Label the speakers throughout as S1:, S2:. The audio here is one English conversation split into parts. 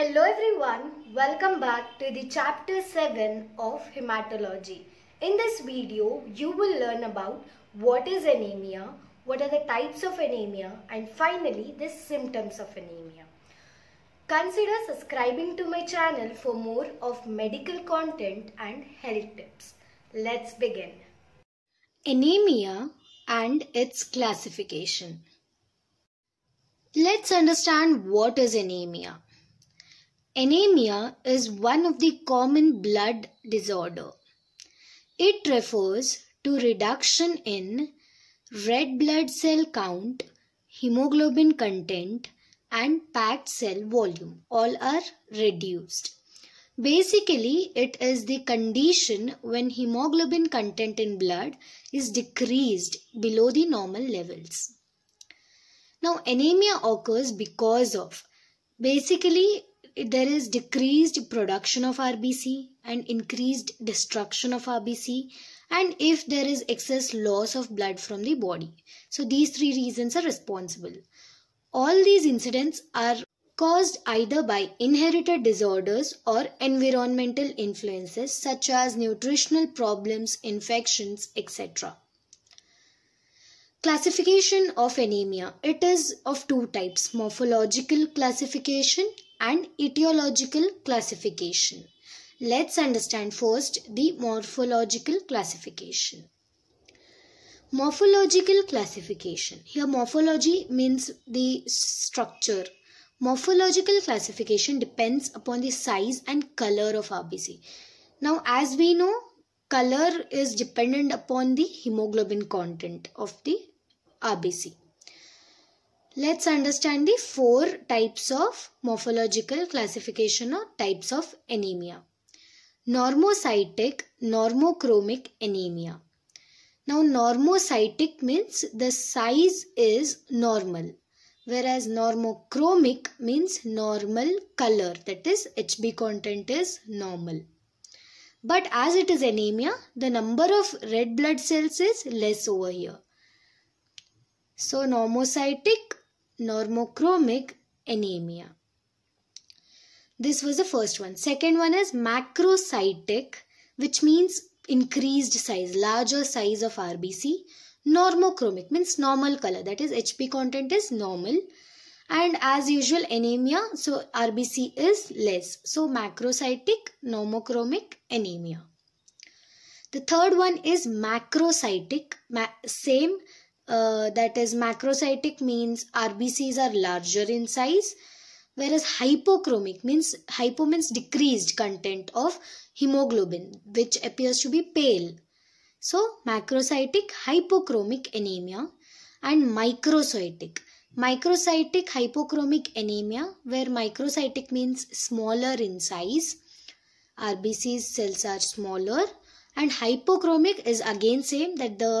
S1: Hello everyone, welcome back to the chapter 7 of hematology. In this video, you will learn about what is anemia, what are the types of anemia and finally the symptoms of anemia. Consider subscribing to my channel for more of medical content and health tips. Let's begin. Anemia and its classification. Let's understand what is anemia. Anemia is one of the common blood disorder. It refers to reduction in red blood cell count, hemoglobin content and packed cell volume. All are reduced. Basically, it is the condition when hemoglobin content in blood is decreased below the normal levels. Now, anemia occurs because of basically there is decreased production of RBC and increased destruction of RBC and if there is excess loss of blood from the body. So these three reasons are responsible. All these incidents are caused either by inherited disorders or environmental influences such as nutritional problems, infections, etc. Classification of anemia. It is of two types, morphological classification and etiological classification. Let's understand first the morphological classification. Morphological classification. Here morphology means the structure. Morphological classification depends upon the size and color of RBC. Now as we know, color is dependent upon the hemoglobin content of the RBC. Let's understand the four types of morphological classification or types of anemia. Normocytic, normochromic anemia. Now normocytic means the size is normal whereas normochromic means normal color that is HB content is normal. But as it is anemia the number of red blood cells is less over here. So normocytic normochromic anemia. This was the first one. Second one is macrocytic, which means increased size, larger size of RBC. Normochromic means normal color, that is HP content is normal. And as usual, anemia, so RBC is less. So macrocytic, normochromic anemia. The third one is macrocytic, ma same uh, that is macrocytic means RBCs are larger in size whereas hypochromic means hypo means decreased content of hemoglobin which appears to be pale. So macrocytic hypochromic anemia and microcytic. Microcytic hypochromic anemia where microcytic means smaller in size. RBC's cells are smaller and hypochromic is again same that the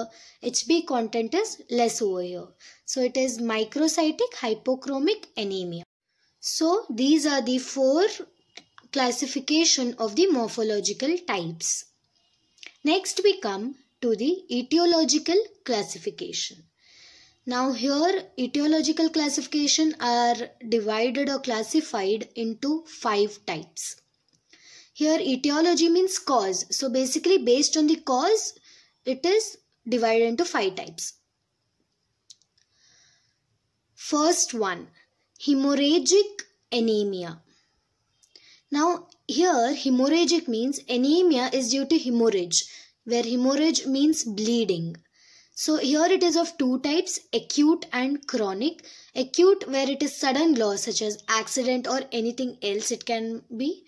S1: HB content is less over here. So it is microcytic hypochromic anemia. So these are the four classification of the morphological types. Next we come to the etiological classification. Now here etiological classification are divided or classified into five types. Here etiology means cause. So basically based on the cause, it is divided into five types. First one, hemorrhagic anemia. Now here hemorrhagic means anemia is due to hemorrhage where hemorrhage means bleeding. So here it is of two types acute and chronic. Acute where it is sudden loss such as accident or anything else it can be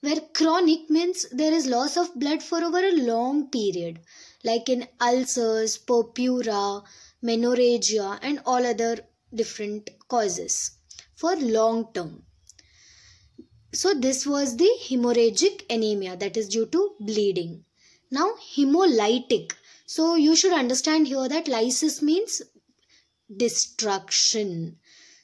S1: where chronic means there is loss of blood for over a long period, like in ulcers, purpura, menorrhagia, and all other different causes for long term. So, this was the hemorrhagic anemia that is due to bleeding. Now, hemolytic. So, you should understand here that lysis means destruction.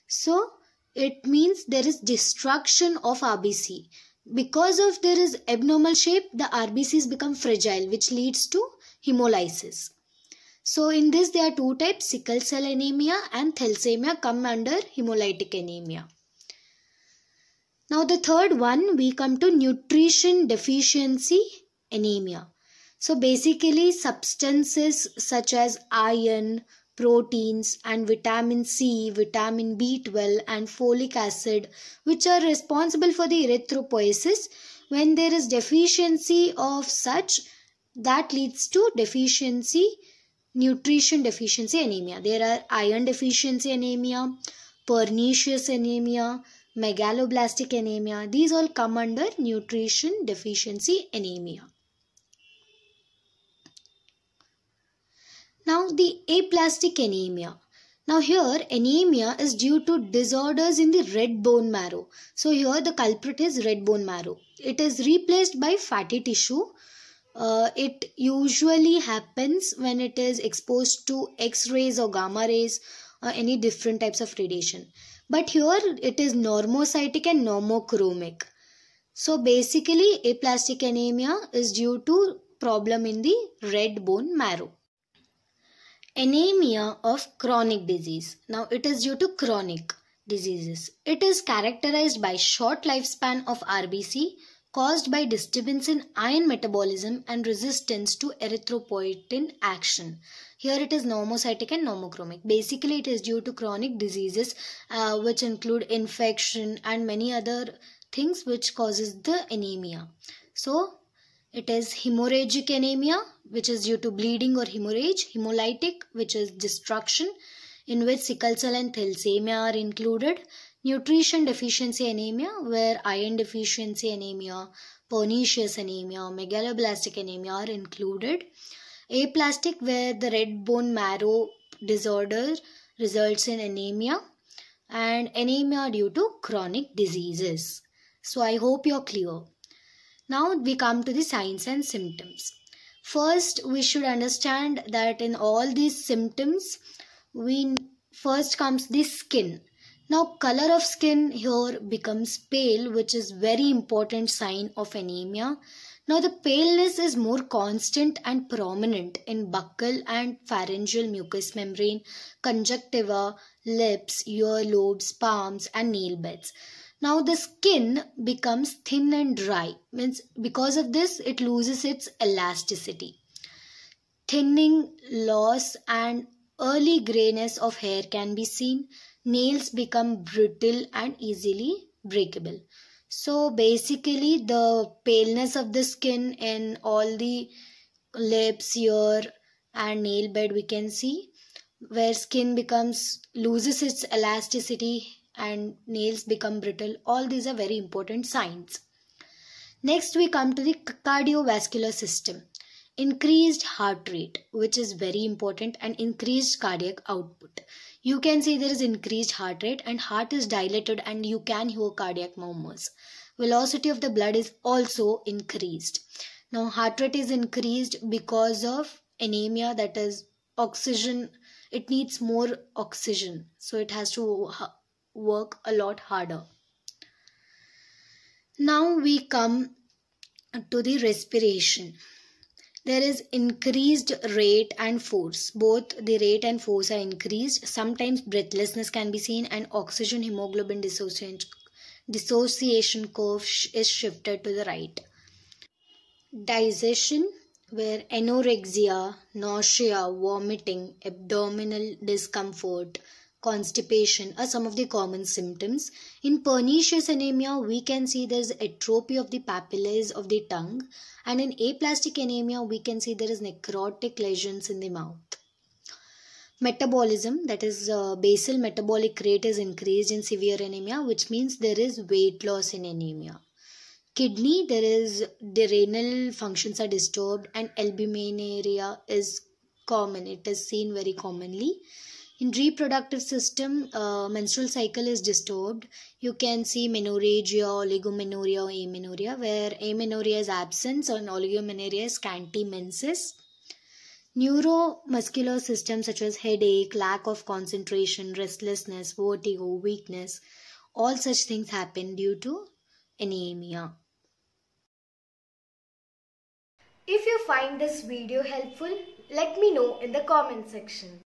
S1: So, it means there is destruction of RBC because of there is abnormal shape, the RBCs become fragile, which leads to hemolysis. So in this there are two types, sickle cell anemia and thalassemia come under hemolytic anemia. Now the third one, we come to nutrition deficiency anemia. So basically substances such as iron, proteins and vitamin C, vitamin B12 and folic acid which are responsible for the erythropoiesis when there is deficiency of such that leads to deficiency nutrition deficiency anemia. There are iron deficiency anemia, pernicious anemia, megaloblastic anemia. These all come under nutrition deficiency anemia. Now the aplastic anemia. Now here anemia is due to disorders in the red bone marrow. So here the culprit is red bone marrow. It is replaced by fatty tissue. Uh, it usually happens when it is exposed to X-rays or gamma rays or uh, any different types of radiation. But here it is normocytic and normochromic. So basically aplastic anemia is due to problem in the red bone marrow. Anemia of chronic disease. Now it is due to chronic diseases. It is characterized by short lifespan of RBC caused by disturbance in iron metabolism and resistance to erythropoietin action. Here it is normocytic and normochromic. Basically it is due to chronic diseases uh, which include infection and many other things which causes the anemia. So it is hemorrhagic anemia, which is due to bleeding or hemorrhage, hemolytic, which is destruction, in which sickle cell and thalassemia are included, nutrition deficiency anemia, where iron deficiency anemia, pernicious anemia, megaloblastic anemia are included, aplastic, where the red bone marrow disorder results in anemia, and anemia due to chronic diseases. So I hope you're clear. Now we come to the signs and symptoms. First, we should understand that in all these symptoms, we first comes the skin. Now, color of skin here becomes pale, which is very important sign of anemia. Now, the paleness is more constant and prominent in buccal and pharyngeal mucous membrane, conjunctiva, lips, ear lobes, palms, and nail beds. Now the skin becomes thin and dry. Means because of this, it loses its elasticity. Thinning, loss and early grayness of hair can be seen. Nails become brittle and easily breakable. So basically the paleness of the skin in all the lips, ear and nail bed we can see where skin becomes loses its elasticity and nails become brittle. All these are very important signs. Next, we come to the cardiovascular system. Increased heart rate, which is very important, and increased cardiac output. You can see there is increased heart rate, and heart is dilated, and you can hear cardiac murmurs. Velocity of the blood is also increased. Now, heart rate is increased because of anemia, that is, oxygen. It needs more oxygen, so it has to work a lot harder. Now we come to the respiration. There is increased rate and force. Both the rate and force are increased. Sometimes breathlessness can be seen and oxygen hemoglobin dissociation curve is shifted to the right. Digestion where anorexia, nausea, vomiting, abdominal discomfort, constipation are some of the common symptoms. In pernicious anemia, we can see there's atrophy of the papillae of the tongue, and in aplastic anemia, we can see there is necrotic lesions in the mouth. Metabolism, that is, uh, basal metabolic rate is increased in severe anemia, which means there is weight loss in anemia. Kidney, there is the renal functions are disturbed, and albuminuria is common. It is seen very commonly in reproductive system uh, menstrual cycle is disturbed you can see menorrhagia oligomenorrhea or amenorrhea where amenorrhea is absence and oligomenorrhea is scanty menses neuromuscular system such as headache lack of concentration restlessness vertigo weakness all such things happen due to anemia if you find this video helpful let me know in the comment section